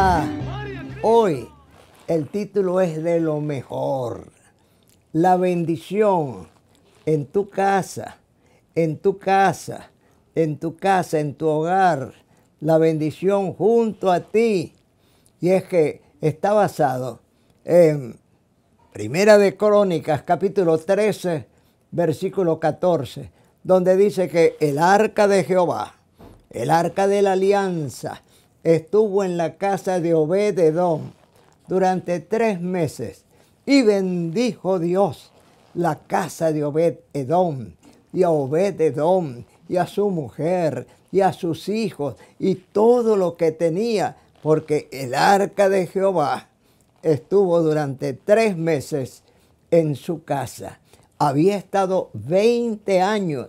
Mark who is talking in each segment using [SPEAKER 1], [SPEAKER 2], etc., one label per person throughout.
[SPEAKER 1] Ah, hoy, el título es de lo mejor. La bendición en tu casa, en tu casa, en tu casa, en tu hogar. La bendición junto a ti. Y es que está basado en Primera de Crónicas, capítulo 13, versículo 14, donde dice que el arca de Jehová, el arca de la alianza, estuvo en la casa de Obed Edom durante tres meses y bendijo Dios la casa de Obed-Edom y a Obed-Edom y a su mujer y a sus hijos y todo lo que tenía, porque el arca de Jehová estuvo durante tres meses en su casa. Había estado 20 años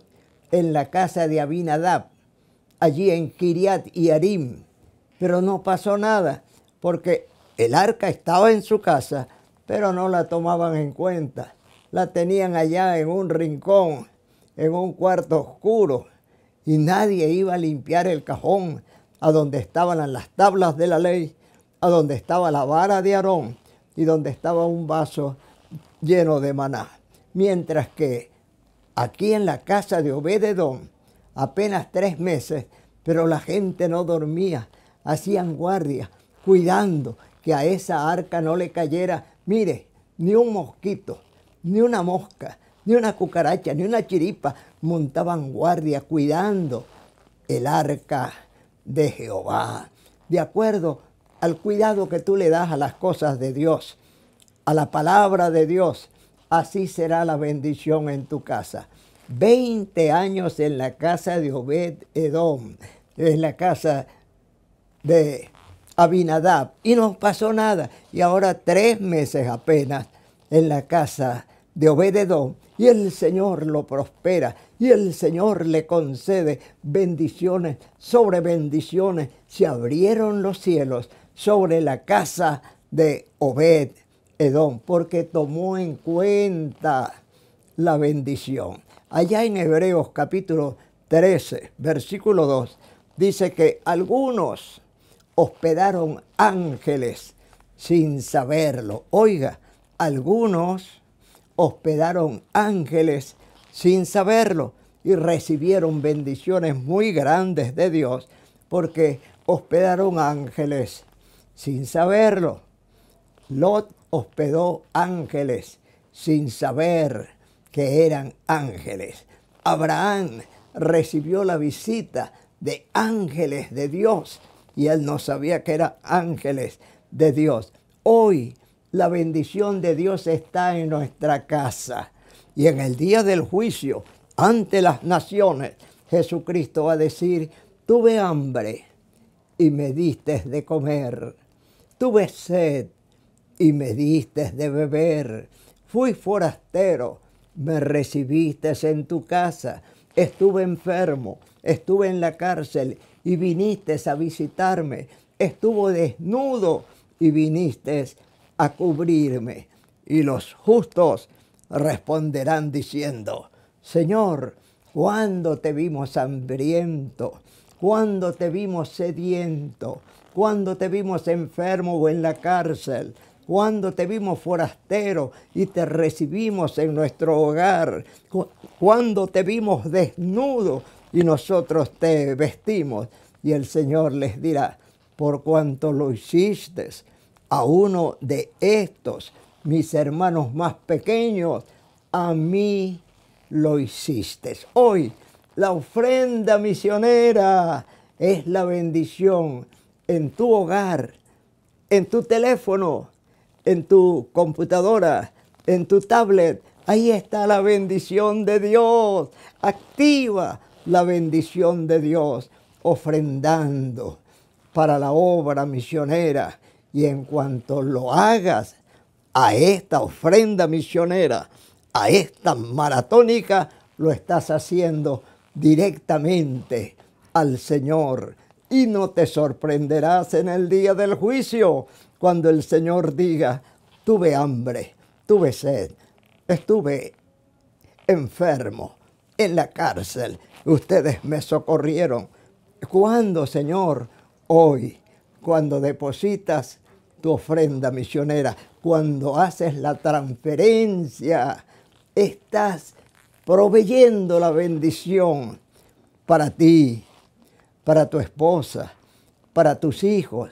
[SPEAKER 1] en la casa de Abinadab, allí en Kiriat y Arim pero no pasó nada, porque el arca estaba en su casa, pero no la tomaban en cuenta. La tenían allá en un rincón, en un cuarto oscuro, y nadie iba a limpiar el cajón a donde estaban las tablas de la ley, a donde estaba la vara de Aarón y donde estaba un vaso lleno de maná. Mientras que aquí en la casa de Obededón, apenas tres meses, pero la gente no dormía hacían guardia, cuidando que a esa arca no le cayera, mire, ni un mosquito, ni una mosca, ni una cucaracha, ni una chiripa, montaban guardia cuidando el arca de Jehová, de acuerdo al cuidado que tú le das a las cosas de Dios, a la palabra de Dios, así será la bendición en tu casa. Veinte años en la casa de Obed Edom, en la casa de Abinadab y no pasó nada. Y ahora tres meses apenas en la casa de Obededón y el Señor lo prospera y el Señor le concede bendiciones sobre bendiciones. Se abrieron los cielos sobre la casa de Obed Edom porque tomó en cuenta la bendición. Allá en Hebreos capítulo 13, versículo 2, dice que algunos hospedaron ángeles sin saberlo. Oiga, algunos hospedaron ángeles sin saberlo y recibieron bendiciones muy grandes de Dios porque hospedaron ángeles sin saberlo. Lot hospedó ángeles sin saber que eran ángeles. Abraham recibió la visita de ángeles de Dios y él no sabía que eran ángeles de Dios. Hoy la bendición de Dios está en nuestra casa y en el día del juicio ante las naciones Jesucristo va a decir, tuve hambre y me diste de comer, tuve sed y me diste de beber, fui forastero, me recibiste en tu casa, estuve enfermo, estuve en la cárcel y viniste a visitarme. Estuvo desnudo y viniste a cubrirme. Y los justos responderán diciendo, Señor, ¿cuándo te vimos hambriento? ¿Cuándo te vimos sediento? ¿Cuándo te vimos enfermo o en la cárcel? cuando te vimos forastero y te recibimos en nuestro hogar, cuando te vimos desnudo y nosotros te vestimos. Y el Señor les dirá, por cuanto lo hiciste a uno de estos, mis hermanos más pequeños, a mí lo hiciste. Hoy la ofrenda misionera es la bendición en tu hogar, en tu teléfono, en tu computadora, en tu tablet. Ahí está la bendición de Dios. Activa la bendición de Dios, ofrendando para la obra misionera. Y en cuanto lo hagas a esta ofrenda misionera, a esta maratónica, lo estás haciendo directamente al Señor. Y no te sorprenderás en el día del juicio cuando el Señor diga, tuve hambre, tuve sed, estuve enfermo, en la cárcel. Ustedes me socorrieron. ¿Cuándo, Señor? Hoy, cuando depositas tu ofrenda misionera, cuando haces la transferencia, estás proveyendo la bendición para ti, para tu esposa, para tus hijos,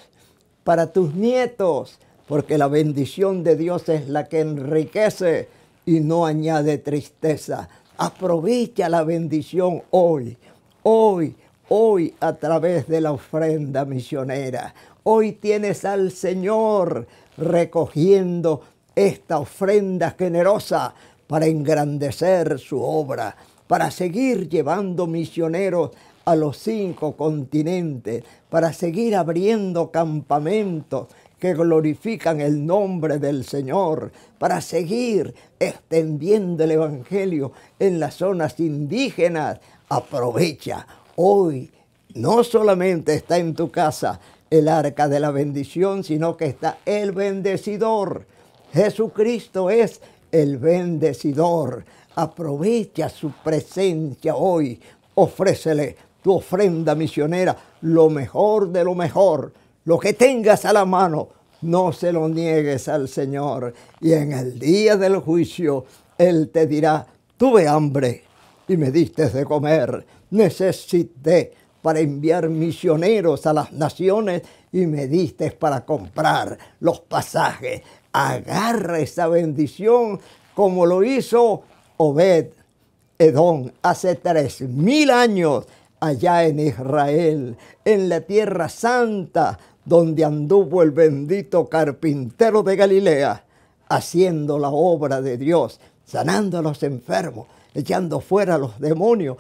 [SPEAKER 1] para tus nietos, porque la bendición de Dios es la que enriquece y no añade tristeza. Aprovecha la bendición hoy, hoy, hoy a través de la ofrenda misionera. Hoy tienes al Señor recogiendo esta ofrenda generosa para engrandecer su obra, para seguir llevando misioneros a los cinco continentes, para seguir abriendo campamentos que glorifican el nombre del Señor para seguir extendiendo el Evangelio en las zonas indígenas. Aprovecha hoy. No solamente está en tu casa el arca de la bendición, sino que está el bendecidor. Jesucristo es el bendecidor. Aprovecha su presencia hoy. Ofrécele tu ofrenda misionera, lo mejor de lo mejor lo que tengas a la mano, no se lo niegues al Señor. Y en el día del juicio, Él te dirá, tuve hambre y me diste de comer, necesité para enviar misioneros a las naciones y me diste para comprar los pasajes. Agarra esa bendición como lo hizo Obed Edom hace tres mil años allá en Israel, en la tierra santa donde anduvo el bendito carpintero de Galilea, haciendo la obra de Dios, sanando a los enfermos, echando fuera a los demonios,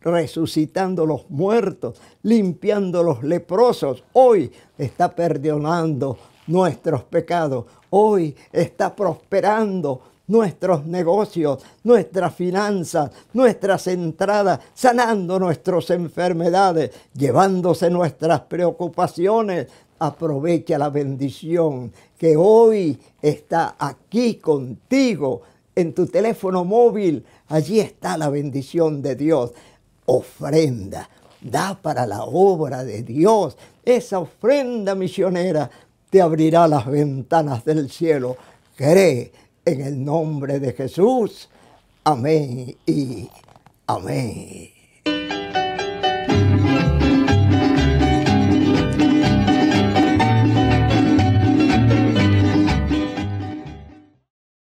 [SPEAKER 1] resucitando a los muertos, limpiando a los leprosos. Hoy está perdonando nuestros pecados, hoy está prosperando nuestros negocios, nuestras finanzas, nuestras entradas, sanando nuestras enfermedades, llevándose nuestras preocupaciones, aprovecha la bendición que hoy está aquí contigo en tu teléfono móvil. Allí está la bendición de Dios. Ofrenda, da para la obra de Dios. Esa ofrenda misionera te abrirá las ventanas del cielo. Cree en el nombre de Jesús. Amén y amén.